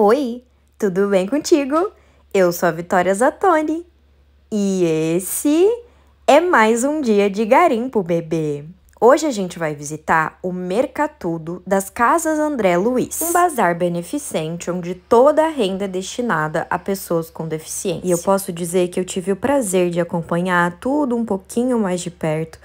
Oi, tudo bem contigo? Eu sou a Vitória Zatoni e esse é mais um dia de garimpo, bebê. Hoje a gente vai visitar o Mercatudo das Casas André Luiz, um bazar beneficente onde toda a renda é destinada a pessoas com deficiência. E eu posso dizer que eu tive o prazer de acompanhar tudo um pouquinho mais de perto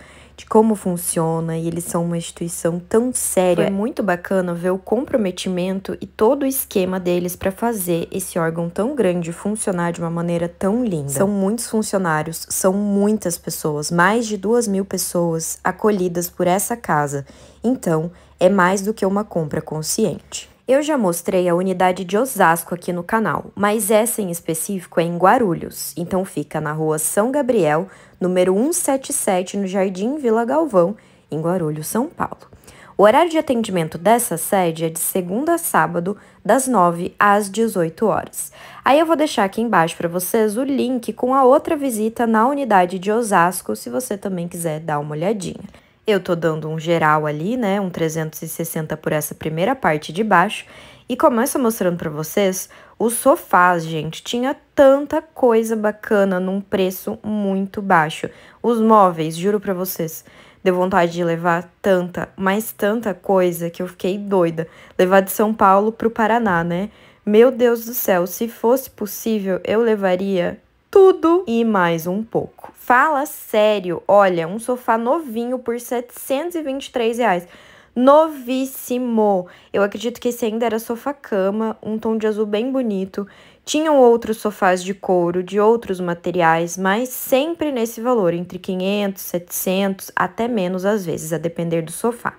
de como funciona e eles são uma instituição tão séria. Foi muito bacana ver o comprometimento e todo o esquema deles para fazer esse órgão tão grande funcionar de uma maneira tão linda. São muitos funcionários, são muitas pessoas, mais de duas mil pessoas acolhidas por essa casa. Então, é mais do que uma compra consciente. Eu já mostrei a unidade de Osasco aqui no canal, mas essa em específico é em Guarulhos, então fica na rua São Gabriel, número 177, no Jardim Vila Galvão, em Guarulhos, São Paulo. O horário de atendimento dessa sede é de segunda a sábado, das 9 às 18 horas. Aí eu vou deixar aqui embaixo para vocês o link com a outra visita na unidade de Osasco, se você também quiser dar uma olhadinha. Eu tô dando um geral ali, né, um 360 por essa primeira parte de baixo e começo mostrando para vocês os sofás, gente. Tinha tanta coisa bacana num preço muito baixo. Os móveis, juro para vocês, deu vontade de levar tanta, mas tanta coisa que eu fiquei doida. Levar de São Paulo pro Paraná, né? Meu Deus do céu, se fosse possível, eu levaria tudo e mais um pouco. Fala sério, olha, um sofá novinho por 723 reais. Novíssimo! Eu acredito que esse ainda era sofá-cama, um tom de azul bem bonito. Tinham outros sofás de couro, de outros materiais, mas sempre nesse valor, entre 500, 700, até menos às vezes, a depender do sofá.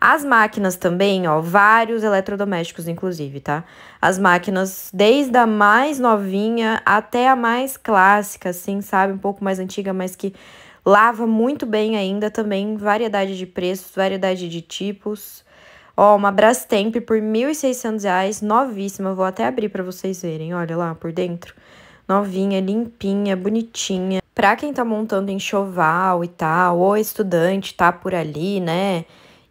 As máquinas também, ó, vários eletrodomésticos, inclusive, tá? As máquinas, desde a mais novinha até a mais clássica, assim, sabe? Um pouco mais antiga, mas que lava muito bem ainda também, variedade de preços, variedade de tipos. Ó, uma Brastemp por R$ 1.600, novíssima, vou até abrir para vocês verem, olha lá por dentro. Novinha, limpinha, bonitinha. Pra quem tá montando enxoval e tal, ou estudante tá por ali, né?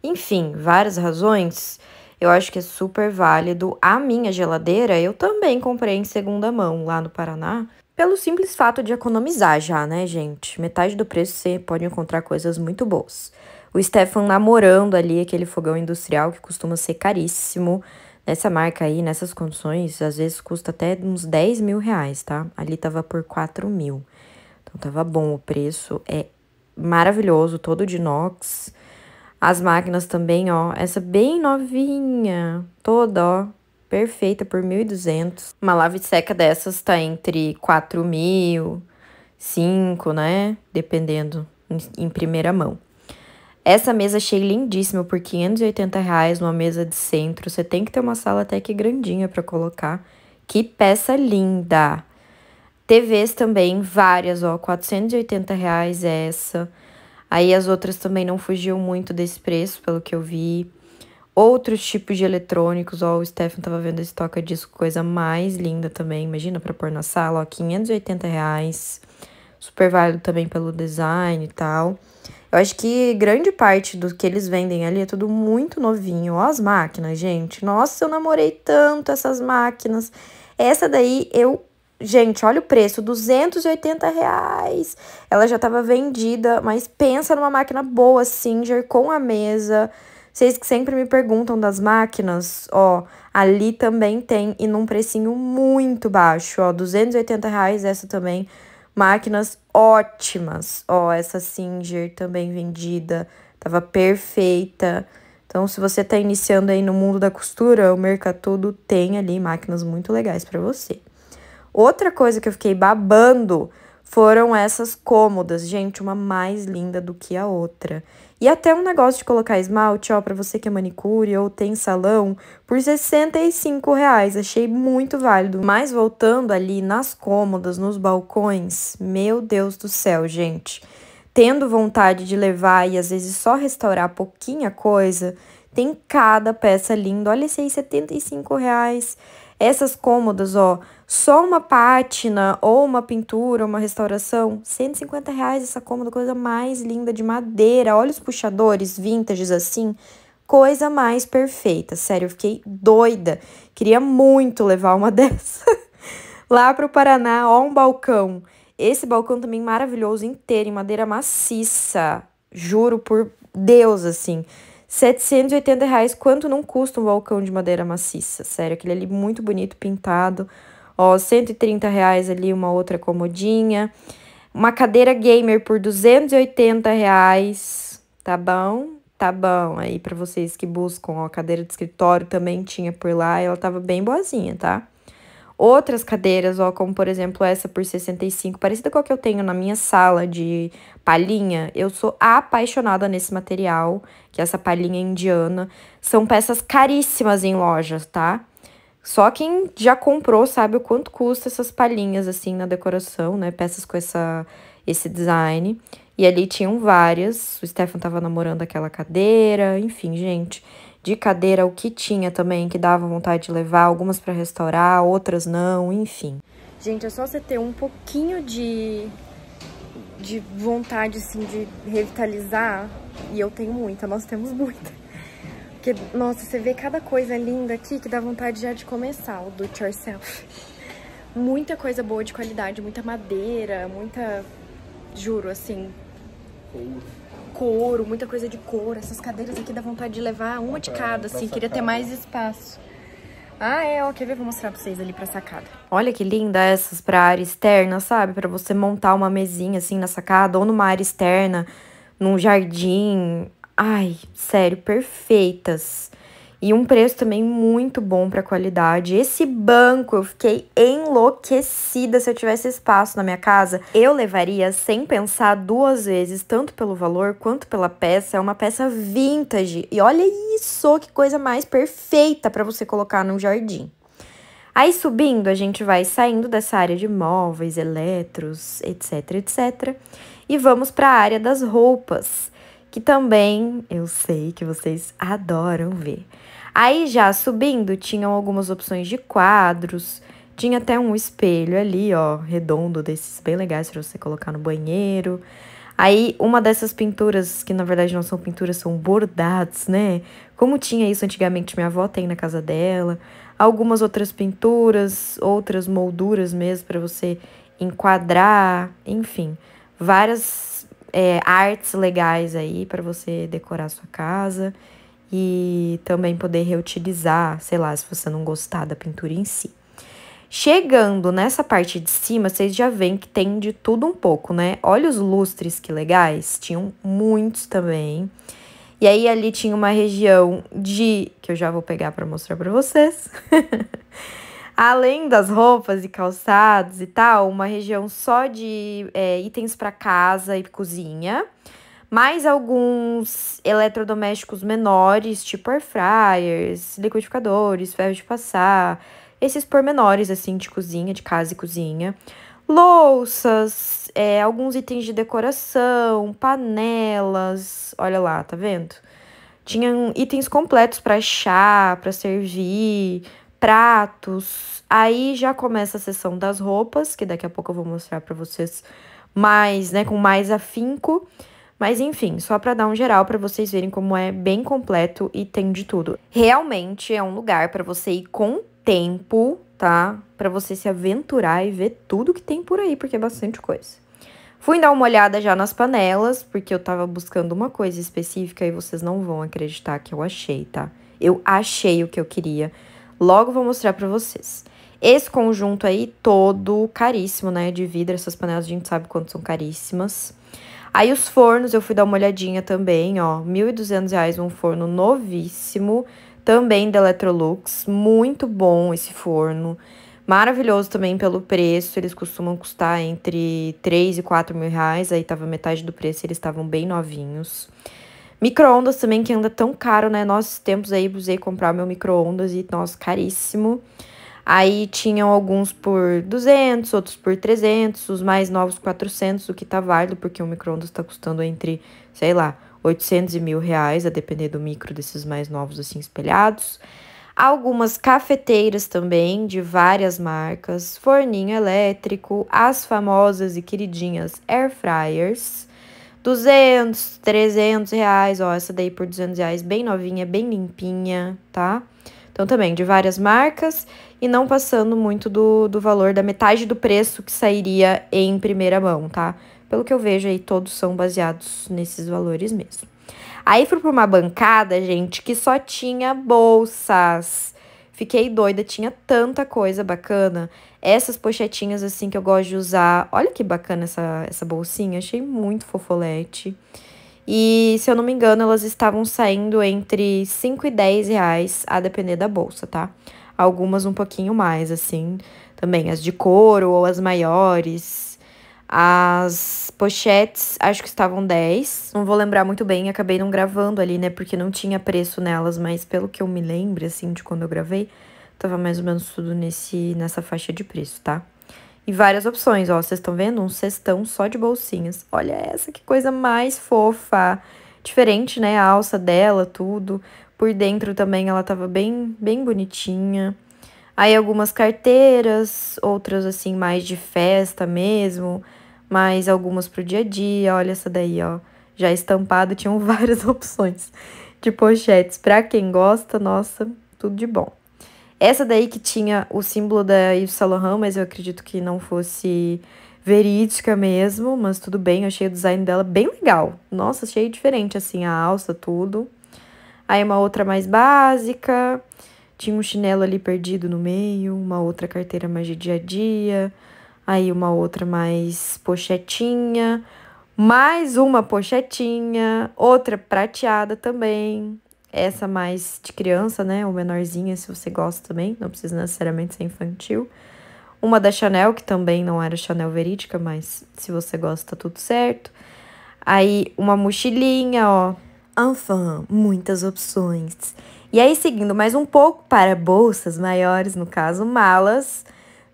Enfim, várias razões. Eu acho que é super válido. A minha geladeira eu também comprei em segunda mão lá no Paraná. Pelo simples fato de economizar já, né, gente? Metade do preço você pode encontrar coisas muito boas. O Stefan namorando ali aquele fogão industrial que costuma ser caríssimo. Nessa marca aí, nessas condições, às vezes custa até uns 10 mil reais, tá? Ali tava por 4 mil. Então tava bom o preço. É maravilhoso, todo de inox. As máquinas também, ó, essa bem novinha, toda, ó, perfeita por 1.200. Uma lave seca dessas tá entre 4.000, mil, 5, né, dependendo em primeira mão. Essa mesa achei lindíssima por 580 reais, uma mesa de centro. Você tem que ter uma sala até que grandinha para colocar. Que peça linda! TVs também, várias, ó, 480 reais essa. Aí as outras também não fugiam muito desse preço, pelo que eu vi. Outros tipos de eletrônicos, ó, o Stefan tava vendo esse toca-disco, coisa mais linda também, imagina, pra pôr na sala, ó, 580 reais. Super válido também pelo design e tal. Eu acho que grande parte do que eles vendem ali é tudo muito novinho. Ó as máquinas, gente. Nossa, eu namorei tanto essas máquinas. Essa daí eu Gente, olha o preço, 280 reais. Ela já estava vendida, mas pensa numa máquina boa, Singer, com a mesa. Vocês que sempre me perguntam das máquinas, ó, ali também tem e num precinho muito baixo, ó, 280 reais essa também. Máquinas ótimas, ó, essa Singer também vendida, tava perfeita. Então, se você tá iniciando aí no mundo da costura, o Mercatudo tem ali máquinas muito legais para você. Outra coisa que eu fiquei babando foram essas cômodas. Gente, uma mais linda do que a outra. E até um negócio de colocar esmalte, ó, pra você que é manicure ou tem salão, por R$ reais. Achei muito válido. Mas voltando ali nas cômodas, nos balcões, meu Deus do céu, gente. Tendo vontade de levar e às vezes só restaurar pouquinha coisa, tem cada peça linda. Olha esse aí, 75 reais. Essas cômodas, ó, só uma pátina ou uma pintura, uma restauração, 150 reais essa cômoda, coisa mais linda de madeira. Olha os puxadores vintages assim, coisa mais perfeita. Sério, eu fiquei doida. Queria muito levar uma dessa. Lá pro Paraná, ó, um balcão. Esse balcão também maravilhoso, inteiro, em madeira maciça. Juro por Deus, assim. 780 reais, quanto não custa um balcão de madeira maciça, sério, aquele ali muito bonito, pintado, ó, 130 reais ali uma outra comodinha, uma cadeira gamer por 280 reais, tá bom? Tá bom, aí para vocês que buscam, ó, cadeira de escritório também tinha por lá, ela tava bem boazinha, tá? Outras cadeiras, ó, como por exemplo essa por 65, parecida com a que eu tenho na minha sala de palhinha, eu sou apaixonada nesse material, que é essa palhinha indiana. São peças caríssimas em lojas, tá? Só quem já comprou sabe o quanto custa essas palhinhas assim na decoração, né? Peças com essa, esse design. E ali tinham várias. O Stefan tava namorando aquela cadeira, enfim, gente de cadeira o que tinha também, que dava vontade de levar, algumas para restaurar, outras não, enfim. Gente, é só você ter um pouquinho de, de vontade, assim, de revitalizar, e eu tenho muita, nós temos muita. Porque, nossa, você vê cada coisa linda aqui que dá vontade já de começar, o do it yourself. Muita coisa boa de qualidade, muita madeira, muita... Juro, assim couro, muita coisa de couro. Essas cadeiras aqui dá vontade de levar uma de cada, assim. Queria ter mais né? espaço. Ah, é, ó, quer ver? Vou mostrar pra vocês ali pra sacada. Olha que linda essas pra área externa, sabe? Pra você montar uma mesinha, assim, na sacada, ou numa área externa, num jardim. Ai, sério, perfeitas e um preço também muito bom para qualidade. Esse banco eu fiquei enlouquecida se eu tivesse espaço na minha casa, eu levaria sem pensar duas vezes, tanto pelo valor quanto pela peça. É uma peça vintage e olha isso, que coisa mais perfeita para você colocar num jardim. Aí subindo, a gente vai saindo dessa área de móveis, eletros, etc, etc, e vamos para a área das roupas que também eu sei que vocês adoram ver. Aí já subindo, tinham algumas opções de quadros, tinha até um espelho ali, ó, redondo, desses bem legais para você colocar no banheiro. Aí, uma dessas pinturas, que na verdade não são pinturas, são bordados, né? Como tinha isso antigamente, minha avó tem na casa dela. Algumas outras pinturas, outras molduras mesmo para você enquadrar, enfim, várias é, artes legais aí para você decorar a sua casa e também poder reutilizar, sei lá, se você não gostar da pintura em si. Chegando nessa parte de cima, vocês já veem que tem de tudo um pouco, né? Olha os lustres que legais, tinham muitos também. E aí ali tinha uma região de que eu já vou pegar para mostrar para vocês. Além das roupas e calçados e tal, uma região só de é, itens para casa e cozinha, mais alguns eletrodomésticos menores, tipo air fryers, liquidificadores, ferro de passar, esses pormenores assim de cozinha, de casa e cozinha, louças, é, alguns itens de decoração, panelas, olha lá, tá vendo? Tinham itens completos para chá, para servir, pratos. Aí já começa a sessão das roupas, que daqui a pouco eu vou mostrar para vocês mais, né, com mais afinco. Mas enfim, só para dar um geral para vocês verem como é bem completo e tem de tudo. Realmente é um lugar para você ir com tempo, tá? Para você se aventurar e ver tudo que tem por aí, porque é bastante coisa. Fui dar uma olhada já nas panelas, porque eu tava buscando uma coisa específica e vocês não vão acreditar que eu achei, tá? Eu achei o que eu queria. Logo vou mostrar para vocês. Esse conjunto aí todo caríssimo, né, de vidro, essas panelas a gente sabe quanto são caríssimas. Aí os fornos, eu fui dar uma olhadinha também, ó, R$ 1.200 um forno novíssimo, também da Electrolux, muito bom esse forno. Maravilhoso também pelo preço, eles costumam custar entre 3 e 4 mil reais, aí tava metade do preço, eles estavam bem novinhos. Micro-ondas também, que anda tão caro, né? Nossos tempos aí, usei comprar meu micro-ondas e, nossa, caríssimo. Aí tinham alguns por 200, outros por 300, os mais novos 400, o que tá válido, porque o micro-ondas tá custando entre, sei lá, 800 e mil reais, a depender do micro desses mais novos assim espelhados. Algumas cafeteiras também, de várias marcas, forninho elétrico, as famosas e queridinhas air fryers, 200, 300 reais, ó, essa daí por 200 reais, bem novinha, bem limpinha, tá? Então, também, de várias marcas e não passando muito do, do valor da metade do preço que sairia em primeira mão, tá? Pelo que eu vejo aí, todos são baseados nesses valores mesmo. Aí fui pra uma bancada, gente, que só tinha bolsas. Fiquei doida, tinha tanta coisa bacana. Essas pochetinhas assim que eu gosto de usar. Olha que bacana essa, essa bolsinha, achei muito fofolete. E se eu não me engano, elas estavam saindo entre 5 e 10 reais, a depender da bolsa, tá? Algumas um pouquinho mais, assim, também. As de couro ou as maiores. As pochetes, acho que estavam 10. Não vou lembrar muito bem, acabei não gravando ali, né? Porque não tinha preço nelas, mas pelo que eu me lembro, assim, de quando eu gravei, tava mais ou menos tudo nesse, nessa faixa de preço, tá? E várias opções, ó. Vocês estão vendo? Um cestão só de bolsinhas. Olha essa, que coisa mais fofa. Diferente, né? A alça dela, tudo. Por dentro também ela tava bem, bem bonitinha. Aí algumas carteiras, outras assim mais de festa mesmo mas algumas para o dia a dia. Olha essa daí, ó. Já estampada, tinham várias opções de pochetes. Para quem gosta, nossa, tudo de bom. Essa daí que tinha o símbolo da Yves Saint Laurent, mas eu acredito que não fosse verídica mesmo, mas tudo bem, eu achei o design dela bem legal. Nossa, achei diferente assim a alça, tudo. Aí uma outra mais básica, tinha um chinelo ali perdido no meio, uma outra carteira mais de dia a dia aí uma outra mais pochetinha, mais uma pochetinha, outra prateada também. Essa mais de criança, né? Ou menorzinha, se você gosta também. Não precisa necessariamente ser infantil. Uma da Chanel, que também não era Chanel verídica, mas se você gosta, tá tudo certo. Aí, uma mochilinha, ó. Anfan, muitas opções. E aí, seguindo mais um pouco para bolsas maiores, no caso, malas.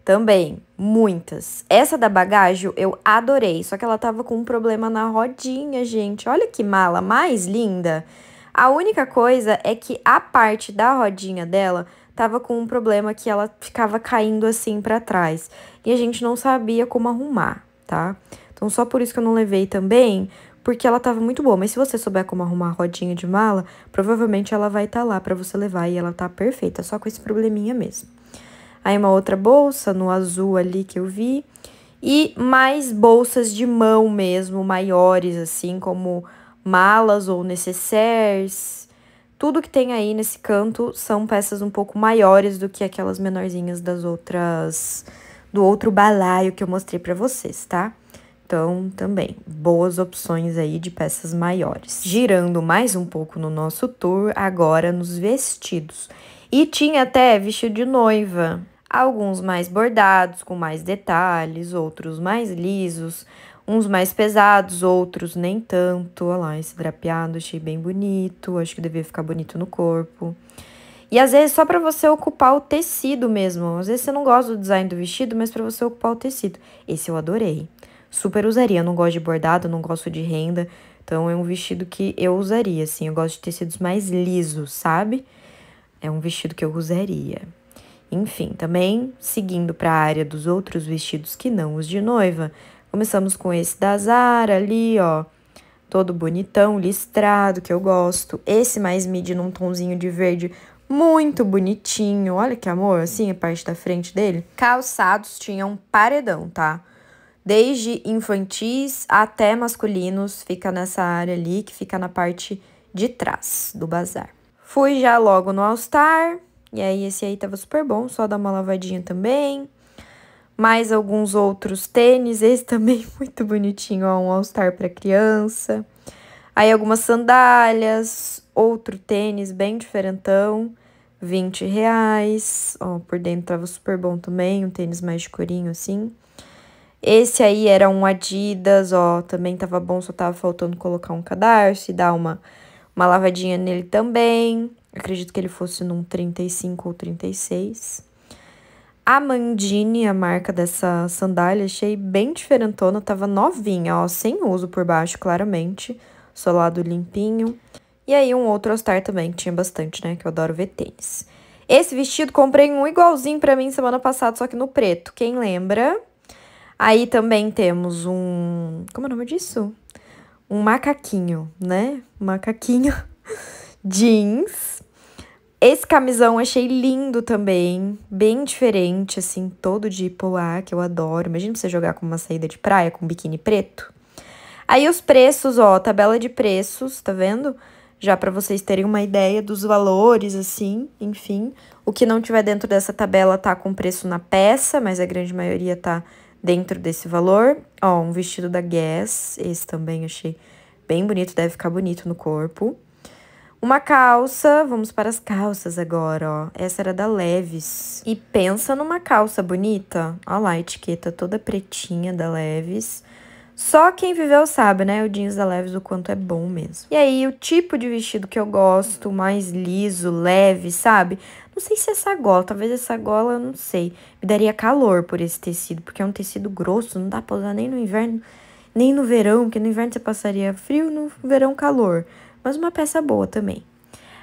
Também, muitas. Essa da bagagem eu adorei, só que ela tava com um problema na rodinha, gente. Olha que mala mais linda. A única coisa é que a parte da rodinha dela tava com um problema que ela ficava caindo assim para trás. E a gente não sabia como arrumar, tá? Então só por isso que eu não levei também, porque ela tava muito boa. Mas se você souber como arrumar a rodinha de mala, provavelmente ela vai estar tá lá para você levar e ela tá perfeita, só com esse probleminha mesmo aí uma outra bolsa no azul ali que eu vi, e mais bolsas de mão mesmo, maiores, assim, como malas ou necessaires. Tudo que tem aí nesse canto são peças um pouco maiores do que aquelas menorzinhas das outras, do outro balaio que eu mostrei para vocês, tá? Então, também, boas opções aí de peças maiores. Girando mais um pouco no nosso tour, agora nos vestidos. E tinha até vestido de noiva, alguns mais bordados, com mais detalhes, outros mais lisos, uns mais pesados, outros nem tanto. Olha lá, esse drapeado achei bem bonito, acho que devia ficar bonito no corpo. E às vezes só para você ocupar o tecido mesmo. Às vezes você não gosta do design do vestido, mas para você ocupar o tecido. Esse eu adorei. Super usaria, eu não gosto de bordado, não gosto de renda. Então é um vestido que eu usaria, assim. Eu gosto de tecidos mais lisos, sabe? É um vestido que eu usaria. Enfim, também seguindo para a área dos outros vestidos que não os de noiva, começamos com esse da Zara ali, ó, todo bonitão, listrado, que eu gosto. Esse mais midi num tonzinho de verde muito bonitinho. Olha que amor, assim, a parte da frente dele. Calçados tinham paredão, tá? Desde infantis até masculinos, fica nessa área ali, que fica na parte de trás do bazar. Fui já logo no All Star, e aí esse aí tava super bom, só dar uma lavadinha também. Mais alguns outros tênis, esse também muito bonitinho, ó, um All Star para criança. Aí algumas sandálias, outro tênis bem diferentão, 20 reais. Ó, por dentro tava super bom também, um tênis mais de corinho assim. Esse aí era um Adidas, ó, também tava bom, só tava faltando colocar um cadarço e dar uma, uma lavadinha nele também acredito que ele fosse num 35 ou 36. A Mandini, a marca dessa sandália, achei bem diferentona, tava novinha, ó, sem uso por baixo, claramente, solado limpinho. E aí um outro All-Star também, que tinha bastante, né, que eu adoro ver tênis. Esse vestido comprei um igualzinho para mim semana passada, só que no preto, quem lembra? Aí também temos um, como é o nome disso? Um macaquinho, né? macaquinho jeans esse camisão achei lindo também, bem diferente, assim, todo de poá, que eu adoro. Imagina você jogar com uma saída de praia com um biquíni preto. Aí os preços, ó, tabela de preços, tá vendo? Já para vocês terem uma ideia dos valores, assim, enfim. O que não tiver dentro dessa tabela tá com preço na peça, mas a grande maioria tá dentro desse valor. Ó, um vestido da Guess, esse também achei bem bonito, deve ficar bonito no corpo. Uma calça, vamos para as calças agora, ó. Essa era da Leves. E pensa numa calça bonita. Olha lá a etiqueta toda pretinha da Leves. Só quem viveu sabe, né? O jeans da Leves, o quanto é bom mesmo. E aí, o tipo de vestido que eu gosto, mais liso, leve, sabe? Não sei se essa é gola, talvez essa é gola, eu não sei. Me daria calor por esse tecido, porque é um tecido grosso, não dá pra usar nem no inverno, nem no verão, porque no inverno você passaria frio, no verão calor mas uma peça boa também.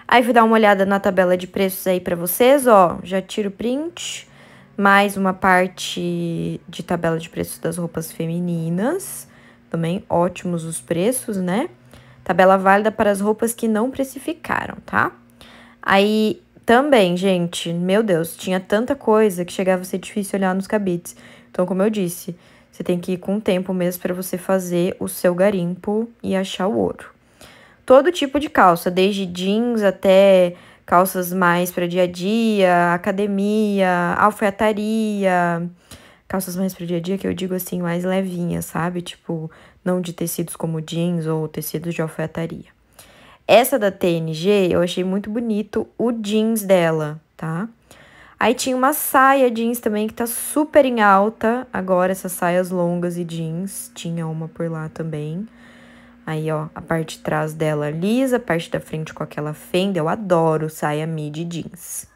Aí vou dar uma olhada na tabela de preços aí para vocês, ó, já tiro print, mais uma parte de tabela de preços das roupas femininas, também ótimos os preços, né? Tabela válida para as roupas que não precificaram, tá? Aí também, gente, meu Deus, tinha tanta coisa que chegava a ser difícil olhar nos cabides. Então, como eu disse, você tem que ir com o tempo mesmo para você fazer o seu garimpo e achar o ouro todo tipo de calça, desde jeans até calças mais para dia a dia, academia, alfaiataria, calças mais para dia a dia que eu digo assim, mais levinhas, sabe? Tipo, não de tecidos como jeans ou tecidos de alfaiataria. Essa da TNG, eu achei muito bonito o jeans dela, tá? Aí tinha uma saia jeans também que tá super em alta agora, essas saias longas e jeans, tinha uma por lá também. Aí, ó, a parte de trás dela lisa, a parte da frente com aquela fenda. Eu adoro saia midi jeans.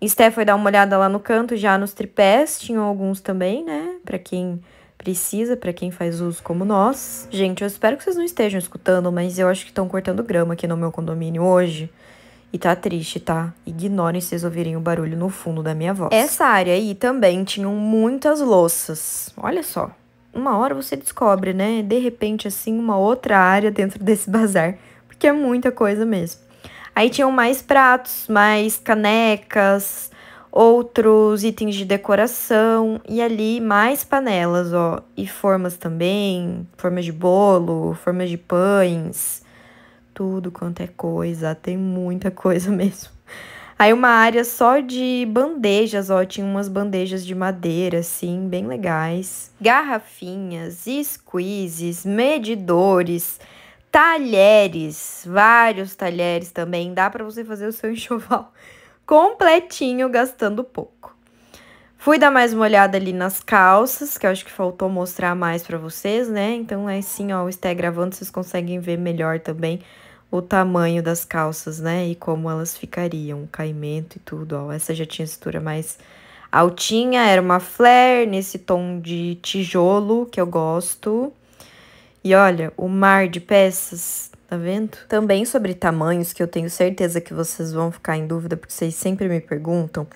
Esté foi dar uma olhada lá no canto, já nos tripés, tinham alguns também, né? Pra quem precisa, para quem faz uso como nós. Gente, eu espero que vocês não estejam escutando, mas eu acho que estão cortando grama aqui no meu condomínio hoje. E tá triste, tá? Ignorem se vocês ouvirem o barulho no fundo da minha voz. Essa área aí também tinham muitas louças. Olha só uma hora você descobre, né? De repente, assim, uma outra área dentro desse bazar, porque é muita coisa mesmo. Aí tinham mais pratos, mais canecas, outros itens de decoração e ali mais panelas, ó, e formas também, formas de bolo, formas de pães, tudo quanto é coisa, tem muita coisa mesmo. Aí uma área só de bandejas, ó, tinha umas bandejas de madeira, assim, bem legais. Garrafinhas, squeezes, medidores, talheres, vários talheres também. Dá para você fazer o seu enxoval completinho, gastando pouco. Fui dar mais uma olhada ali nas calças, que eu acho que faltou mostrar mais para vocês, né? Então, é assim, ó, o Sté gravando, vocês conseguem ver melhor também o tamanho das calças, né? E como elas ficariam, o caimento e tudo. Ó, essa já tinha cintura mais altinha, era uma flare nesse tom de tijolo que eu gosto. E olha, o mar de peças, tá vendo? Também sobre tamanhos, que eu tenho certeza que vocês vão ficar em dúvida, porque vocês sempre me perguntam.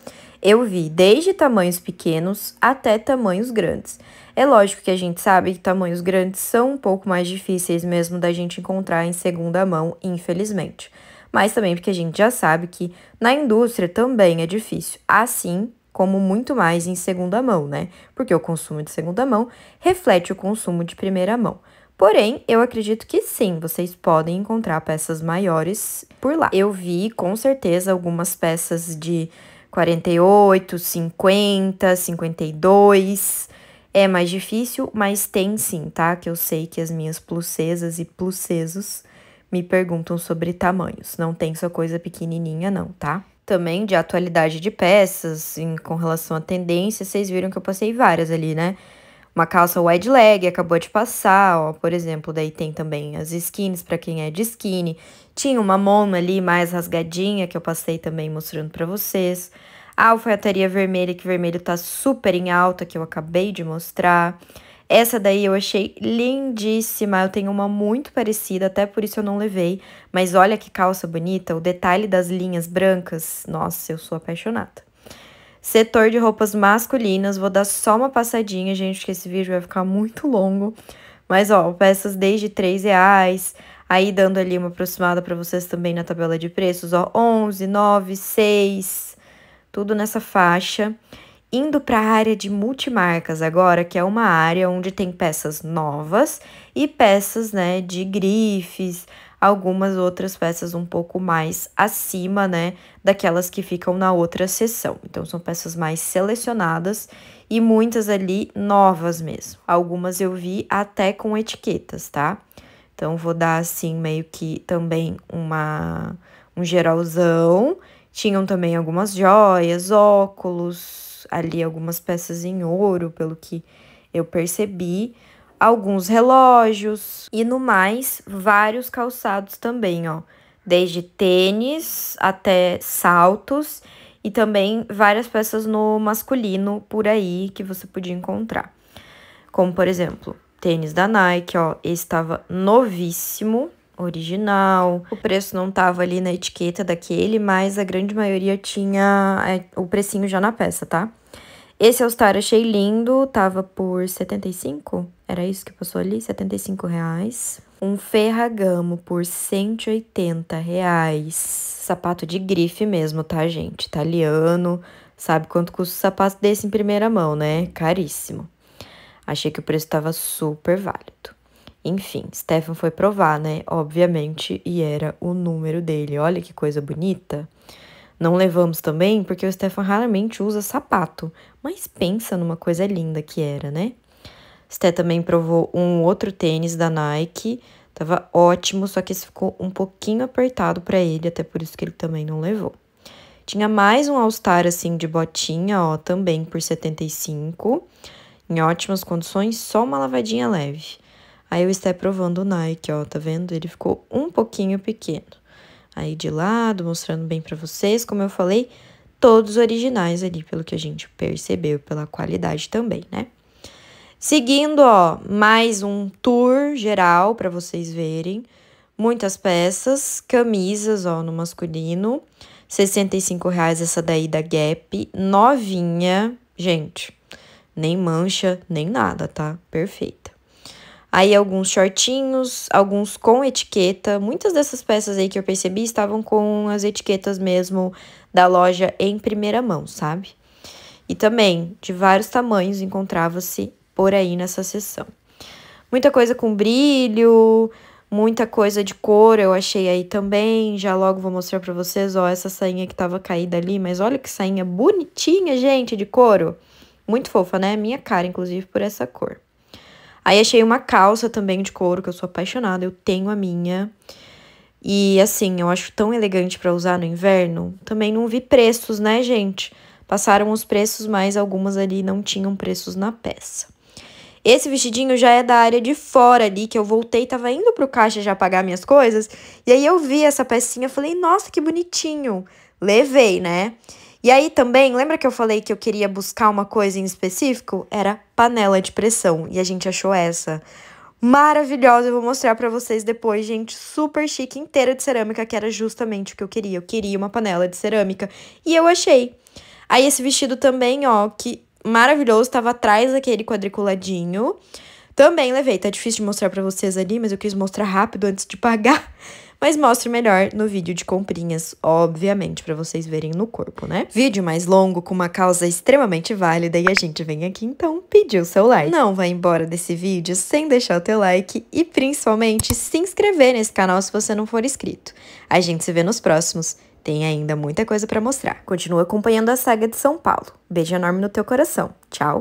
Eu vi desde tamanhos pequenos até tamanhos grandes. É lógico que a gente sabe que tamanhos grandes são um pouco mais difíceis mesmo da gente encontrar em segunda mão, infelizmente. Mas também porque a gente já sabe que na indústria também é difícil. Assim, como muito mais em segunda mão, né? Porque o consumo de segunda mão reflete o consumo de primeira mão. Porém, eu acredito que sim, vocês podem encontrar peças maiores por lá. Eu vi com certeza algumas peças de 48, 50, 52. É mais difícil, mas tem sim, tá? Que eu sei que as minhas plucesas e plucesos me perguntam sobre tamanhos. Não tem só coisa pequenininha, não, tá? Também de atualidade de peças, em, com relação à tendência, vocês viram que eu passei várias ali, né? Uma calça wide leg acabou de passar, ó, por exemplo, daí tem também as skins para quem é de skinny. Tinha uma mono ali mais rasgadinha que eu passei também mostrando para vocês. A alfaiataria vermelha, que vermelho tá super em alta, que eu acabei de mostrar. Essa daí eu achei lindíssima, eu tenho uma muito parecida, até por isso eu não levei. Mas olha que calça bonita, o detalhe das linhas brancas, nossa, eu sou apaixonada. Setor de roupas masculinas, vou dar só uma passadinha, gente, que esse vídeo vai ficar muito longo. Mas, ó, peças desde 3 reais, aí dando ali uma aproximada para vocês também na tabela de preços, ó, 11, 9, 6, tudo nessa faixa. Indo para a área de multimarcas agora, que é uma área onde tem peças novas e peças, né, de grifes, algumas outras peças um pouco mais acima, né, daquelas que ficam na outra seção. Então são peças mais selecionadas e muitas ali novas mesmo. Algumas eu vi até com etiquetas, tá? Então vou dar assim meio que também uma um geralzão tinham também algumas joias, óculos, ali algumas peças em ouro, pelo que eu percebi, alguns relógios e no mais vários calçados também, ó, desde tênis até saltos e também várias peças no masculino por aí que você podia encontrar. Como por exemplo, tênis da Nike, ó, estava novíssimo, original. O preço não tava ali na etiqueta daquele, mas a grande maioria tinha é, o precinho já na peça, tá? Esse All-Star achei lindo, tava por 75, era isso que passou ali, 75 reais. Um Ferragamo por 180 reais. Sapato de grife mesmo, tá, gente? Italiano, sabe quanto custa um sapato desse em primeira mão, né? Caríssimo. Achei que o preço tava super válido. Enfim, Stefan foi provar, né? Obviamente, e era o número dele. Olha que coisa bonita. Não levamos também porque o Stefan raramente usa sapato, mas pensa numa coisa linda que era, né? Sté também provou um outro tênis da Nike, tava ótimo, só que esse ficou um pouquinho apertado para ele, até por isso que ele também não levou. Tinha mais um All-Star assim de botinha, ó, também por 75, em ótimas condições, só uma lavadinha leve. Aí o Sté provando o Nike, ó, tá vendo? Ele ficou um pouquinho pequeno. Aí de lado, mostrando bem para vocês, como eu falei, todos originais ali, pelo que a gente percebeu, pela qualidade também, né? Seguindo, ó, mais um tour geral para vocês verem. Muitas peças, camisas, ó, no masculino. R$ reais essa daí da Gap, novinha, gente. Nem mancha, nem nada, tá? Perfeita. Aí alguns shortinhos, alguns com etiqueta. Muitas dessas peças aí que eu percebi estavam com as etiquetas mesmo da loja em primeira mão, sabe? E também de vários tamanhos encontrava-se por aí nessa sessão. Muita coisa com brilho, muita coisa de cor eu achei aí também. Já logo vou mostrar pra vocês, ó, essa sainha que tava caída ali. Mas olha que sainha bonitinha, gente, de couro. Muito fofa, né? Minha cara, inclusive, por essa cor. Aí achei uma calça também de couro, que eu sou apaixonada, eu tenho a minha. E assim, eu acho tão elegante para usar no inverno. Também não vi preços, né, gente? Passaram os preços, mas algumas ali não tinham preços na peça. Esse vestidinho já é da área de fora ali, que eu voltei, tava indo pro caixa já pagar minhas coisas, e aí eu vi essa pecinha, falei, nossa, que bonitinho. Levei, né? E aí também, lembra que eu falei que eu queria buscar uma coisa em específico? Era panela de pressão. E a gente achou essa maravilhosa. Eu vou mostrar para vocês depois, gente. Super chique, inteira de cerâmica, que era justamente o que eu queria. Eu queria uma panela de cerâmica. E eu achei. Aí esse vestido também, ó, que maravilhoso. Tava atrás daquele quadriculadinho. Também levei, tá difícil de mostrar pra vocês ali, mas eu quis mostrar rápido antes de pagar. Mas mostro melhor no vídeo de comprinhas, obviamente, para vocês verem no corpo, né? Vídeo mais longo, com uma causa extremamente válida, e a gente vem aqui então pedir o seu like. Não vai embora desse vídeo sem deixar o teu like e principalmente se inscrever nesse canal se você não for inscrito. A gente se vê nos próximos. Tem ainda muita coisa para mostrar. Continua acompanhando a saga de São Paulo. Beijo enorme no teu coração. Tchau!